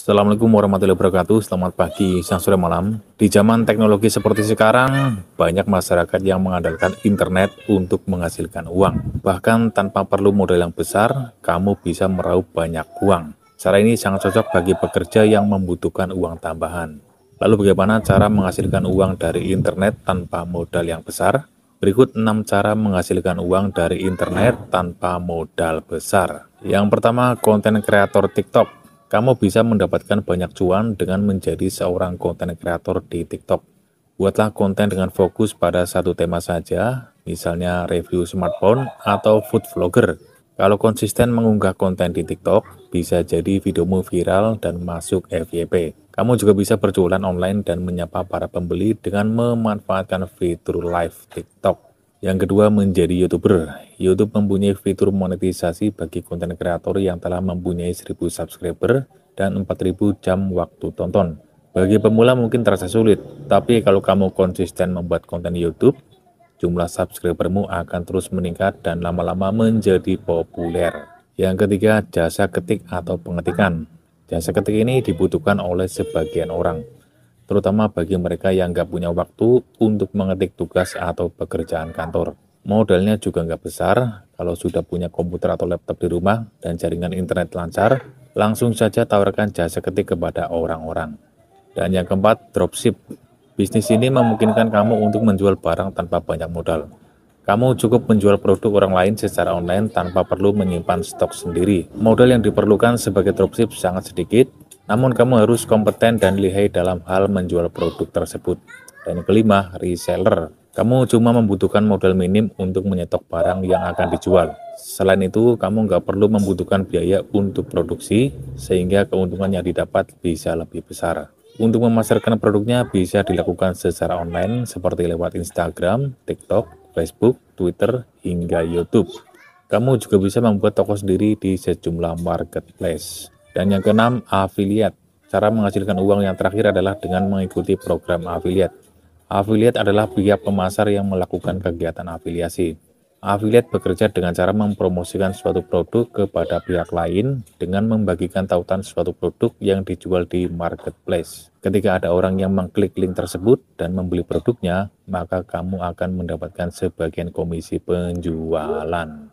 Assalamualaikum warahmatullahi wabarakatuh. Selamat pagi, siang, sore, malam. Di zaman teknologi seperti sekarang, banyak masyarakat yang mengandalkan internet untuk menghasilkan uang. Bahkan tanpa perlu modal yang besar, kamu bisa meraup banyak uang. Cara ini sangat cocok bagi pekerja yang membutuhkan uang tambahan. Lalu bagaimana cara menghasilkan uang dari internet tanpa modal yang besar? Berikut 6 cara menghasilkan uang dari internet tanpa modal besar. Yang pertama, konten kreator TikTok. Kamu bisa mendapatkan banyak cuan dengan menjadi seorang konten kreator di TikTok. Buatlah konten dengan fokus pada satu tema saja, misalnya review smartphone atau food vlogger. Kalau konsisten mengunggah konten di TikTok, bisa jadi videomu viral dan masuk FYP. Kamu juga bisa berjualan online dan menyapa para pembeli dengan memanfaatkan fitur live TikTok. Yang kedua, menjadi YouTuber. YouTube mempunyai fitur monetisasi bagi konten kreator yang telah mempunyai 1000 subscriber dan 4000 jam waktu tonton. Bagi pemula mungkin terasa sulit, tapi kalau kamu konsisten membuat konten YouTube, jumlah subscribermu akan terus meningkat dan lama-lama menjadi populer. Yang ketiga, jasa ketik atau pengetikan. Jasa ketik ini dibutuhkan oleh sebagian orang terutama bagi mereka yang nggak punya waktu untuk mengetik tugas atau pekerjaan kantor. Modalnya juga nggak besar, kalau sudah punya komputer atau laptop di rumah dan jaringan internet lancar, langsung saja tawarkan jasa ketik kepada orang-orang. Dan yang keempat, dropship. Bisnis ini memungkinkan kamu untuk menjual barang tanpa banyak modal. Kamu cukup menjual produk orang lain secara online tanpa perlu menyimpan stok sendiri. Modal yang diperlukan sebagai dropship sangat sedikit namun kamu harus kompeten dan lihai dalam hal menjual produk tersebut. Dan kelima, reseller. Kamu cuma membutuhkan modal minim untuk menyetok barang yang akan dijual. Selain itu, kamu nggak perlu membutuhkan biaya untuk produksi, sehingga keuntungan yang didapat bisa lebih besar. Untuk memasarkan produknya bisa dilakukan secara online seperti lewat Instagram, TikTok, Facebook, Twitter, hingga YouTube. Kamu juga bisa membuat toko sendiri di sejumlah marketplace. Dan yang keenam, afiliat. Cara menghasilkan uang yang terakhir adalah dengan mengikuti program afiliat. Afiliat adalah pihak pemasar yang melakukan kegiatan afiliasi. Afiliat bekerja dengan cara mempromosikan suatu produk kepada pihak lain dengan membagikan tautan suatu produk yang dijual di marketplace. Ketika ada orang yang mengklik link tersebut dan membeli produknya, maka kamu akan mendapatkan sebagian komisi penjualan.